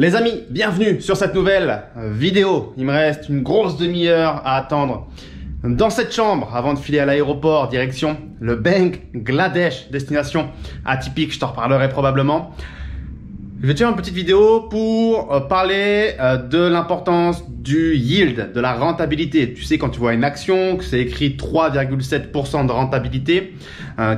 Les amis, bienvenue sur cette nouvelle euh, vidéo. Il me reste une grosse demi-heure à attendre dans cette chambre avant de filer à l'aéroport direction le Bangladesh, destination atypique, je t'en reparlerai probablement. Je vais te faire une petite vidéo pour euh, parler euh, de l'importance du yield, de la rentabilité. Tu sais, quand tu vois une action, que c'est écrit 3,7% de rentabilité,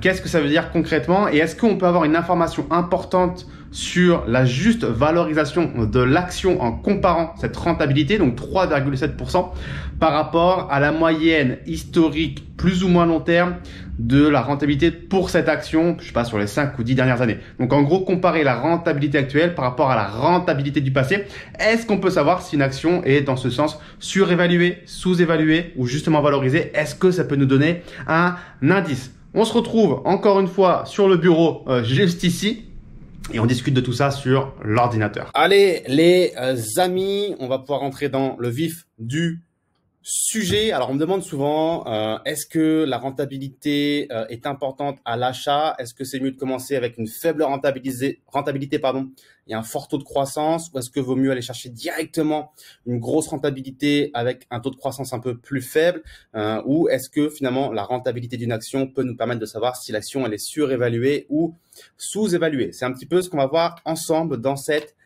qu'est-ce que ça veut dire concrètement et est-ce qu'on peut avoir une information importante sur la juste valorisation de l'action en comparant cette rentabilité, donc 3,7%, par rapport à la moyenne historique plus ou moins long terme de la rentabilité pour cette action, je sais pas, sur les 5 ou 10 dernières années. Donc en gros, comparer la rentabilité actuelle par rapport à la rentabilité du passé, est-ce qu'on peut savoir si une action est dans ce sens surévaluée, sous-évaluée ou justement valorisée Est-ce que ça peut nous donner un indice on se retrouve encore une fois sur le bureau euh, juste ici et on discute de tout ça sur l'ordinateur. Allez les euh, amis, on va pouvoir rentrer dans le vif du Sujet, alors on me demande souvent, euh, est-ce que la rentabilité euh, est importante à l'achat Est-ce que c'est mieux de commencer avec une faible rentabilité, rentabilité pardon, et un fort taux de croissance Ou est-ce que vaut mieux aller chercher directement une grosse rentabilité avec un taux de croissance un peu plus faible euh, Ou est-ce que finalement la rentabilité d'une action peut nous permettre de savoir si l'action elle est surévaluée ou sous-évaluée C'est un petit peu ce qu'on va voir ensemble dans cette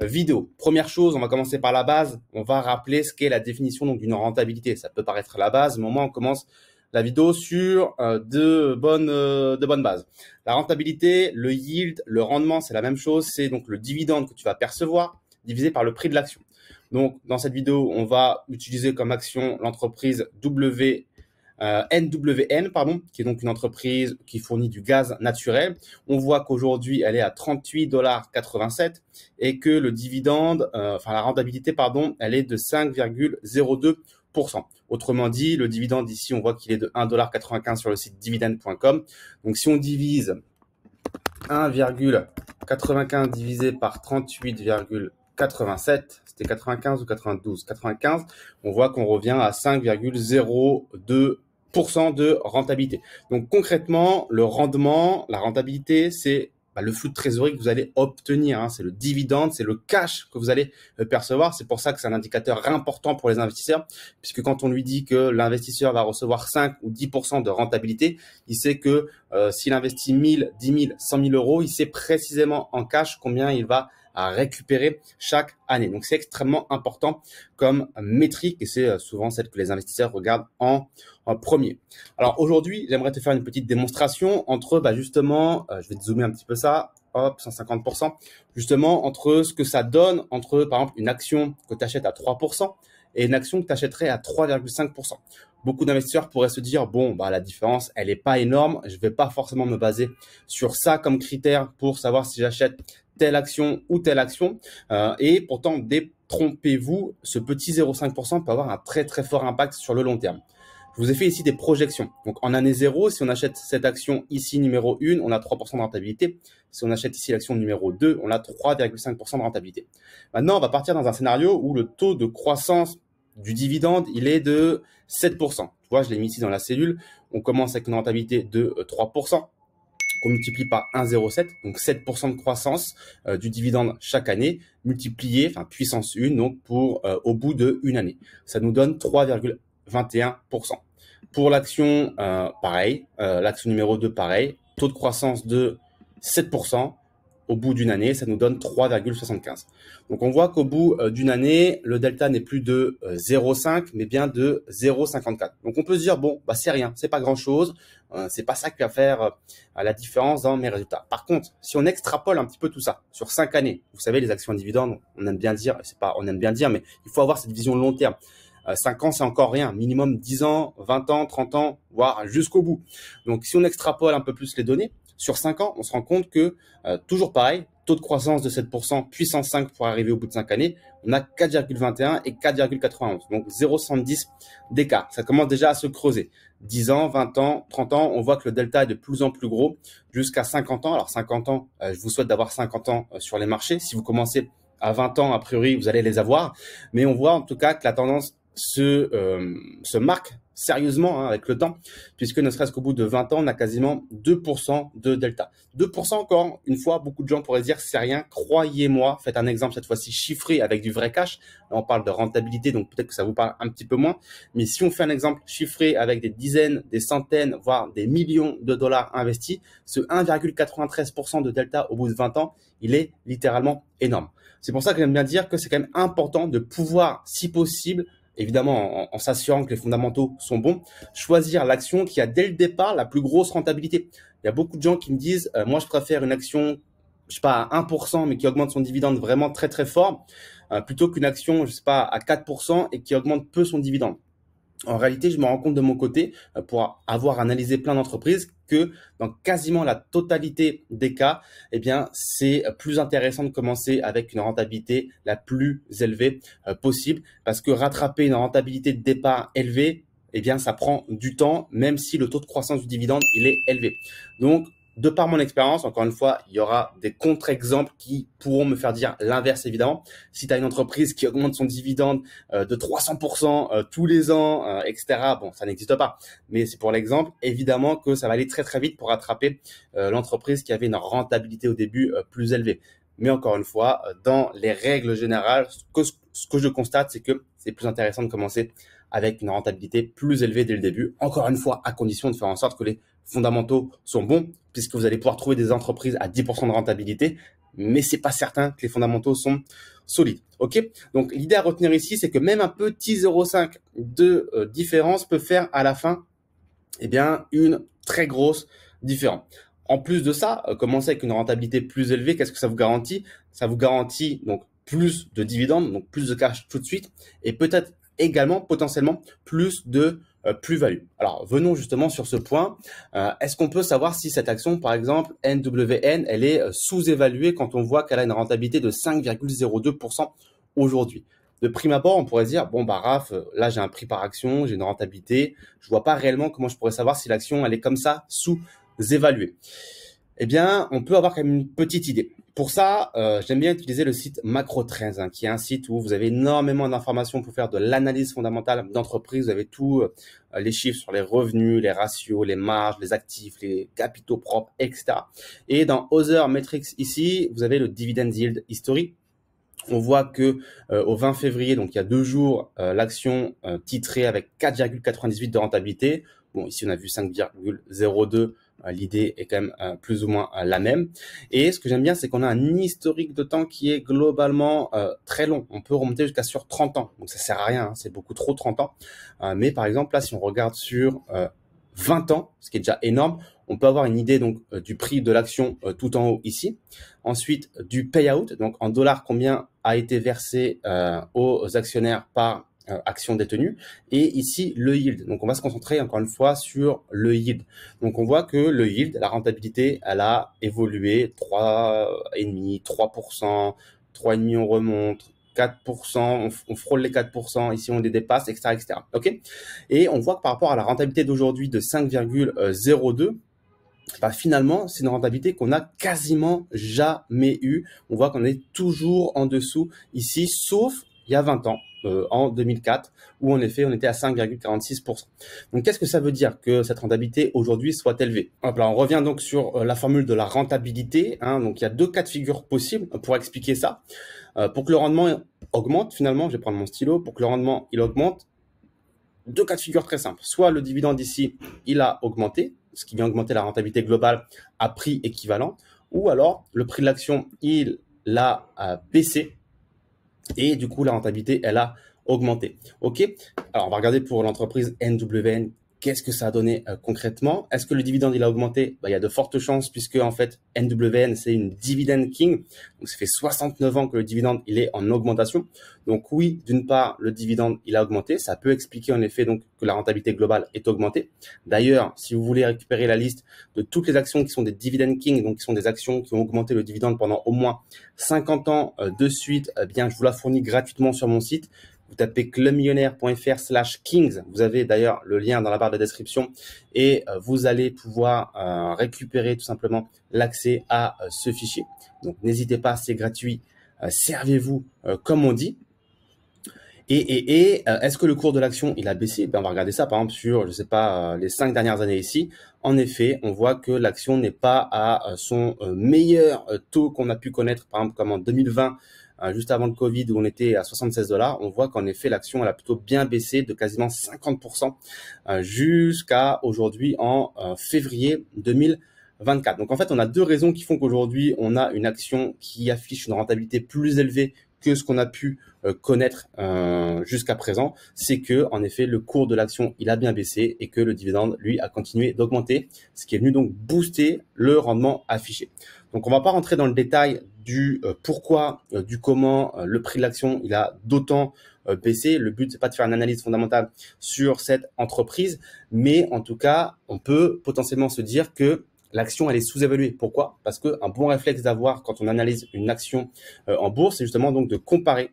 vidéo. Première chose, on va commencer par la base. On va rappeler ce qu'est la définition donc d'une rentabilité. Ça peut paraître la base, mais au moins on commence la vidéo sur euh, de bonnes euh, de bonnes bases. La rentabilité, le yield, le rendement, c'est la même chose. C'est donc le dividende que tu vas percevoir divisé par le prix de l'action. Donc dans cette vidéo, on va utiliser comme action l'entreprise W NWN, euh, pardon, qui est donc une entreprise qui fournit du gaz naturel. On voit qu'aujourd'hui, elle est à 38,87 et que le dividende, euh, enfin la rentabilité, pardon, elle est de 5,02%. Autrement dit, le dividende ici, on voit qu'il est de 1,95$ sur le site dividend.com. Donc si on divise 1,95 divisé par 38,87, c'était 95 ou 92 95, on voit qu'on revient à 5,02 de rentabilité. Donc concrètement, le rendement, la rentabilité, c'est bah, le flux de trésorerie que vous allez obtenir. Hein. C'est le dividende, c'est le cash que vous allez euh, percevoir. C'est pour ça que c'est un indicateur important pour les investisseurs, puisque quand on lui dit que l'investisseur va recevoir 5 ou 10% de rentabilité, il sait que euh, s'il investit 1000, 10 000, 100 000 euros, il sait précisément en cash combien il va à récupérer chaque année. Donc c'est extrêmement important comme métrique et c'est euh, souvent celle que les investisseurs regardent en, premier. Alors aujourd'hui, j'aimerais te faire une petite démonstration entre bah, justement, euh, je vais te zoomer un petit peu ça, hop, 150%, justement entre ce que ça donne, entre par exemple une action que tu achètes à 3% et une action que tu achèterais à 3,5%. Beaucoup d'investisseurs pourraient se dire, bon, bah, la différence, elle n'est pas énorme, je ne vais pas forcément me baser sur ça comme critère pour savoir si j'achète telle action ou telle action. Euh, et pourtant, détrompez-vous, ce petit 0,5% peut avoir un très très fort impact sur le long terme. Je vous ai fait ici des projections. Donc en année 0, si on achète cette action ici numéro 1, on a 3% de rentabilité. Si on achète ici l'action numéro 2, on a 3,5% de rentabilité. Maintenant, on va partir dans un scénario où le taux de croissance du dividende, il est de 7%. Tu vois, je l'ai mis ici dans la cellule. On commence avec une rentabilité de 3%. Euh, on multiplie par 1,07, donc 7% de croissance euh, du dividende chaque année, multiplié, enfin puissance 1, donc pour euh, au bout de année. Ça nous donne 3,21%. Pour l'action, euh, pareil, l'action numéro 2, pareil, taux de croissance de 7%, au bout d'une année, ça nous donne 3,75. Donc on voit qu'au bout euh, d'une année, le delta n'est plus de 0,5, euh, mais bien de 0,54. Donc on peut se dire bon, bah c'est rien, c'est pas grand chose, euh, c'est pas ça qui va faire la différence dans mes résultats. Par contre, si on extrapole un petit peu tout ça sur cinq années, vous savez les actions dividendes, on aime bien dire, c'est pas, on aime bien dire, mais il faut avoir cette vision long terme. Cinq ans, c'est encore rien. Minimum 10 ans, 20 ans, 30 ans, voire jusqu'au bout. Donc, si on extrapole un peu plus les données, sur 5 ans, on se rend compte que, euh, toujours pareil, taux de croissance de 7%, puissance 5 pour arriver au bout de 5 années, on a 4,21 et 4,91. Donc 0,70 d'écart. Ça commence déjà à se creuser. 10 ans, 20 ans, 30 ans, on voit que le delta est de plus en plus gros jusqu'à 50 ans. Alors 50 ans, euh, je vous souhaite d'avoir 50 ans euh, sur les marchés. Si vous commencez à 20 ans, a priori, vous allez les avoir. Mais on voit en tout cas que la tendance se, se marque sérieusement hein, avec le temps, puisque ne serait-ce qu'au bout de 20 ans, on a quasiment 2% de delta. 2% encore, une fois, beaucoup de gens pourraient dire, c'est rien, croyez-moi, faites un exemple cette fois-ci chiffré avec du vrai cash. on parle de rentabilité, donc peut-être que ça vous parle un petit peu moins, mais si on fait un exemple chiffré avec des dizaines, des centaines, voire des millions de dollars investis, ce 1,93% de delta au bout de 20 ans, il est littéralement énorme. C'est pour ça que j'aime bien dire que c'est quand même important de pouvoir, si possible, évidemment en, s'assurant que les fondamentaux sont bons, choisir l'action qui a dès le départ la plus grosse rentabilité. Il y a beaucoup de gens qui me disent, euh, moi je préfère une action, je sais pas, à 1%, mais qui augmente son dividende vraiment très très fort, euh, plutôt qu'une action, je sais pas, à 4% et qui augmente peu son dividende en réalité, je me rends compte de mon côté, euh, pour avoir analysé plein d'entreprises, que dans quasiment la totalité des cas, eh bien, c'est plus intéressant de commencer avec une rentabilité la plus élevée euh, possible, parce que rattraper une rentabilité de départ élevée, eh bien, ça prend du temps, même si le taux de croissance du dividende, il est élevé. Donc, de par mon expérience, encore une fois, il y aura des contre-exemples qui pourront me faire dire l'inverse, évidemment. Si tu as une entreprise qui augmente son dividende euh, de 300% euh, tous les ans, euh, etc., bon, ça n'existe pas. Mais c'est pour l'exemple, évidemment que ça va aller très très vite pour rattraper l'entreprise qui avait une rentabilité au début plus élevée. Mais encore une fois, dans les règles générales, ce que je constate, c'est que c'est plus intéressant de commencer avec une rentabilité plus élevée dès le début. Encore une fois, à condition de faire en sorte que les fondamentaux sont bons, puisque vous allez pouvoir trouver des entreprises à 10% de rentabilité, mais c'est pas certain que les fondamentaux sont solides. Ok Donc l'idée à retenir ici, c'est que même un petit 0,5 de euh, différence peut faire à la fin, eh bien, une très grosse différence. En plus de ça, euh, commencer avec une rentabilité plus élevée, qu'est-ce que ça vous garantit Ça vous garantit donc plus de dividendes, donc plus de cash tout de suite, et peut-être également potentiellement plus de euh, plus-value. Alors venons justement sur ce point. Euh, est-ce qu'on peut savoir si cette action, par exemple NWN, elle est euh, sous-évaluée quand on voit qu'elle a une rentabilité de 5,02% aujourd'hui de prime abord, on pourrait dire bon bah Raph, là j'ai un prix par action, j'ai une rentabilité, je vois pas réellement comment je pourrais savoir si l'action elle est comme ça sous évaluée. Eh bien, on peut avoir quand même une petite idée. Pour ça, euh, j'aime bien utiliser le site MacroTrends, hein, qui est un site où vous avez énormément d'informations pour faire de l'analyse fondamentale d'entreprise. Vous avez tous euh, les chiffres sur les revenus, les ratios, les marges, les actifs, les capitaux propres, etc. Et dans Other Metrics ici, vous avez le dividend yield history. On voit que euh, au 20 février, donc il y a deux jours, l'action titrée avec 4,98 de rentabilité. Bon, ici on a vu 5,02 euh, l'idée est quand même euh, plus ou moins euh, la même. Et ce que j'aime bien, c'est qu'on a un historique de temps qui est globalement très long. On peut remonter jusqu'à sur 30 ans. Donc ça sert à rien, hein. c'est beaucoup trop 30 ans. mais par exemple, là, si on regarde sur 20 ans, ce qui est déjà énorme, on peut avoir une idée donc du prix de l'action tout en haut ici. Ensuite, du payout, donc en dollars combien a été versé aux actionnaires par euh, actions détenues, et ici le yield. Donc on va se concentrer encore une fois sur le yield. Donc on voit que le yield, la rentabilité, elle a évolué 3,5, 3%, 3,5 on remonte, 4%, on, frôle les 4%, ici on les dépasse, etc. etc. ok et on voit que par rapport à la rentabilité d'aujourd'hui de 5,02, bah finalement, c'est une rentabilité qu'on a quasiment jamais eue. On voit qu'on est toujours en dessous ici, sauf il y a 20 ans, euh, en 2004, où en effet on était à 5,46%. Donc qu'est-ce que ça veut dire que cette rentabilité aujourd'hui soit élevée On revient donc sur euh, la formule de la rentabilité. Hein. donc il y a deux cas de figure possibles pour expliquer ça. Euh, pour que le rendement augmente finalement, je vais prendre mon stylo, pour que le rendement il augmente, deux cas de figure très simples. Soit le dividende ici, il a augmenté, ce qui vient augmenter la rentabilité globale à prix équivalent, ou alors le prix de l'action, il l'a baissé, et du coup, la rentabilité, elle a augmenté. OK Alors, on va regarder pour l'entreprise NWN qu'est-ce que ça a donné euh, concrètement Est-ce que le dividende il a augmenté bah, Il y a de fortes chances puisque en fait NWN c'est une dividend king, donc ça fait 69 ans que le dividende il est en augmentation. Donc oui, d'une part le dividende il a augmenté, ça peut expliquer en effet donc que la rentabilité globale est augmentée. D'ailleurs, si vous voulez récupérer la liste de toutes les actions qui sont des dividend king, donc qui sont des actions qui ont augmenté le dividende pendant au moins 50 ans euh, de suite, eh bien je vous la fournis gratuitement sur mon site vous tapez clubmillionnaire.fr slash kings. Vous avez d'ailleurs le lien dans la barre de description et euh, vous allez pouvoir euh, récupérer tout simplement l'accès à euh, ce fichier. Donc n'hésitez pas, c'est gratuit. Servez-vous comme on dit. Et, et, est-ce que le cours de l'action il a baissé ben, On va regarder ça par exemple sur, je sais pas, les cinq dernières années ici. En effet, on voit que l'action n'est pas à son meilleur taux qu'on a pu connaître, par exemple comme en 2020 euh, juste avant le Covid où on était à 76 dollars, on voit qu'en effet l'action elle a plutôt bien baissé de quasiment 50% euh, jusqu'à aujourd'hui en euh, février 2024. Donc en fait, on a deux raisons qui font qu'aujourd'hui, on a une action qui affiche une rentabilité plus élevée que ce qu'on a pu connaître jusqu'à présent, c'est que en effet le cours de l'action il a bien baissé et que le dividende lui a continué d'augmenter, ce qui est venu donc booster le rendement affiché. Donc on va pas rentrer dans le détail du euh, pourquoi, euh, du comment euh, le prix de l'action il a d'autant baissé. Le but c'est pas de faire une analyse fondamentale sur cette entreprise, mais en tout cas on peut potentiellement se dire que l'action elle est sous-évaluée. Pourquoi Parce que un bon réflexe d'avoir quand on analyse une action en bourse, c'est justement donc de comparer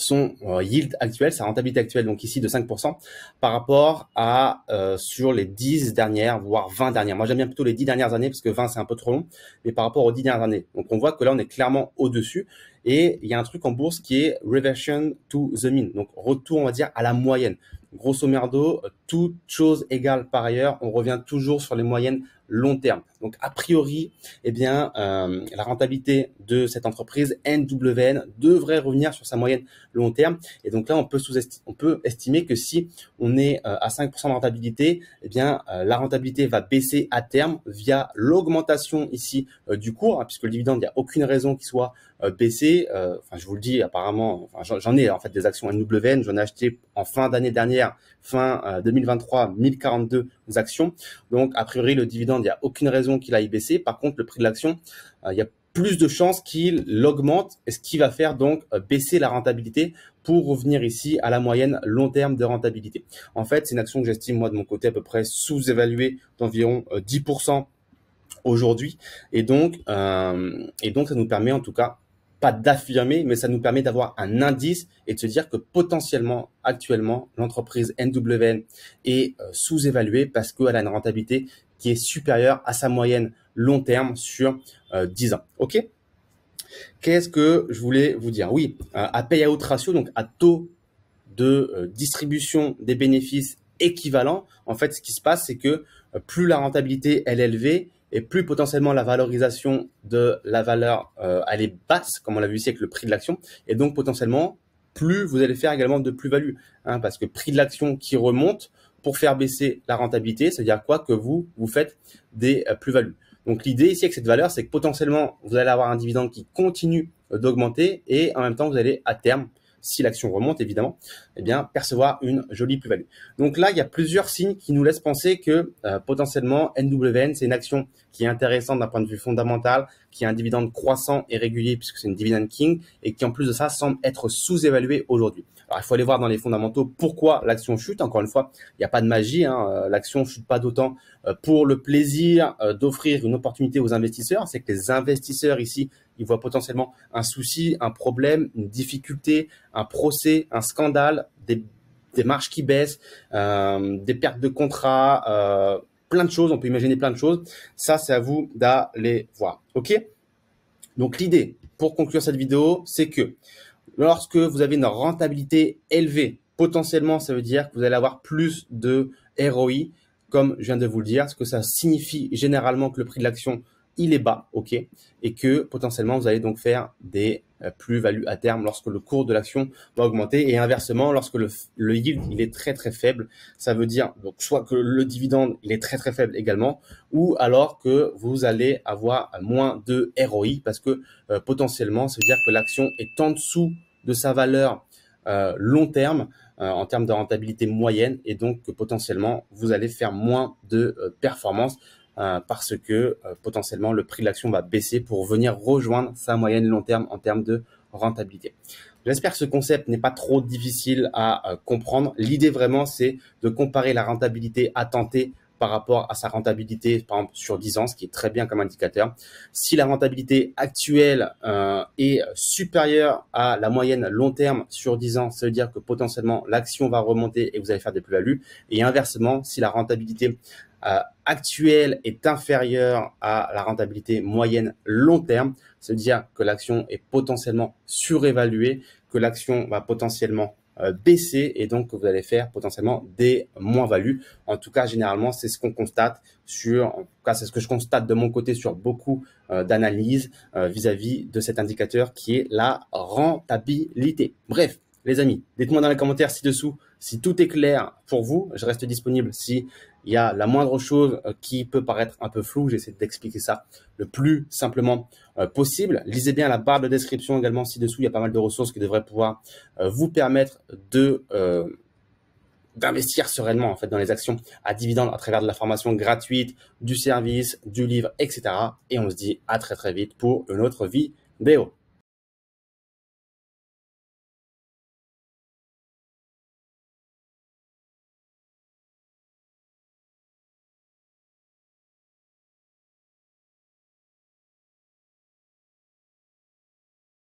son euh, yield actuel, sa rentabilité actuelle, donc ici de 5%, par rapport à euh, sur les 10 dernières, voire 20 dernières. Moi, j'aime bien plutôt les 10 dernières années, parce que 20, c'est un peu trop long, mais par rapport aux 10 dernières années. Donc, on voit que là, on est clairement au-dessus. Et il y a un truc en bourse qui est reversion to the mean, donc retour, on va dire, à la moyenne. Grosso merdo, euh, toute chose égale par ailleurs, on revient toujours sur les moyennes long terme. Donc a priori, eh bien, euh, la rentabilité de cette entreprise NWN devrait revenir sur sa moyenne long terme. Et donc là, on peut, sous on peut estimer que si on est euh, à 5% de rentabilité, eh bien, euh, la rentabilité va baisser à terme via l'augmentation ici du cours, hein, puisque le dividende, il n'y a aucune raison qu'il soit baissé. Enfin, je vous le dis, apparemment, j'en ai en fait des actions NWN. J'en ai acheté en fin d'année dernière, fin 2023, 1042 actions. Donc, a priori, le dividende, il n'y a aucune raison qu'il aille baisser. Par contre, le prix de l'action, euh, il y a plus de chances qu'il l'augmente, ce qui va faire donc euh, baisser la rentabilité pour revenir ici à la moyenne long terme de rentabilité. En fait, c'est une action que j'estime, moi, de mon côté, à peu près sous-évaluée d'environ 10% euh, aujourd'hui. Et donc, et donc, ça nous permet en tout cas pas d'affirmer, mais ça nous permet d'avoir un indice et de se dire que potentiellement, actuellement, l'entreprise NWN est euh, sous-évaluée parce qu'elle a une rentabilité qui est supérieure à sa moyenne long terme sur 10 euh, ans. OK Qu'est-ce que je voulais vous dire Oui, euh, à payout ratio, donc à taux de distribution des bénéfices équivalents, en fait, ce qui se passe, c'est que plus la rentabilité est élevée, et plus potentiellement la valorisation de la valeur euh, elle est basse, comme on l'a vu ici avec le prix de l'action, et donc potentiellement plus vous allez faire également de plus-value, hein, parce que prix de l'action qui remonte pour faire baisser la rentabilité, c'est-à-dire quoi que vous vous faites des euh, plus-values. Donc l'idée ici avec cette valeur, c'est que potentiellement vous allez avoir un dividende qui continue euh, d'augmenter et en même temps vous allez à terme si l'action remonte évidemment, eh bien percevoir une jolie plus-value. Donc là, il y a plusieurs signes qui nous laissent penser que euh, potentiellement NWN, c'est une action qui est intéressante d'un point de vue fondamental, qui a un dividende croissant et régulier puisque c'est une dividend king et qui en plus de ça semble être sous-évaluée aujourd'hui. Alors, il faut aller voir dans les fondamentaux pourquoi l'action chute. Encore une fois, il n'y a pas de magie. Hein. Euh, l'action chute pas d'autant euh, pour le plaisir euh, d'offrir une opportunité aux investisseurs. C'est que les investisseurs ici, ils voient potentiellement un souci, un problème, une difficulté, un procès, un scandale, des, des marges qui baissent, des pertes de contrats, plein de choses. On peut imaginer plein de choses. Ça, c'est à vous d'aller voir. OK Donc l'idée, pour conclure cette vidéo, c'est que Lorsque vous avez une rentabilité élevée, potentiellement, ça veut dire que vous allez avoir plus de ROI, comme je viens de vous le dire, ce que ça signifie généralement que le prix de l'action, il est bas, ok, et que potentiellement, vous allez donc faire des euh, plus-values à terme lorsque le cours de l'action va augmenter, et inversement, lorsque le, yield, il est très très faible, ça veut dire donc soit que le dividende, il est très très faible également, ou alors que vous allez avoir moins de ROI, parce que euh, potentiellement, ça veut dire que l'action est en dessous de sa valeur euh, long terme euh, en termes de rentabilité moyenne et donc que potentiellement vous allez faire moins de euh, performance parce que potentiellement le prix de l'action va baisser pour venir rejoindre sa moyenne long terme en termes de rentabilité. J'espère que ce concept n'est pas trop difficile à comprendre. L'idée vraiment c'est de comparer la rentabilité attentée par rapport à sa rentabilité, par exemple sur 10 ans, ce qui est très bien comme indicateur. Si la rentabilité actuelle euh, est supérieure à la moyenne long terme sur 10 ans, ça veut dire que potentiellement l'action va remonter et vous allez faire des plus-values. Et inversement, si la rentabilité euh, actuelle est inférieure à la rentabilité moyenne long terme, ça veut dire que l'action est potentiellement surévaluée, que l'action va potentiellement euh, baisser et donc que vous allez faire potentiellement des moins-values. En tout cas, généralement, c'est ce qu'on constate sur, en tout cas, c'est ce que je constate de mon côté sur beaucoup euh, d'analyses euh, vis-à-vis de cet indicateur qui est la rentabilité. Bref, les amis, dites-moi dans les commentaires ci-dessous si tout est clair pour vous. Je reste disponible si il y a la moindre chose euh, qui peut paraître un peu floue. J'essaie d'expliquer ça le plus simplement euh, possible. Lisez bien la barre de description également ci-dessous. Il y a pas mal de ressources qui devraient pouvoir euh, vous permettre de d'investir sereinement en fait dans les actions à dividendes à travers de la formation gratuite, du service, du livre, etc. Et on se dit à très très vite pour une autre vidéo.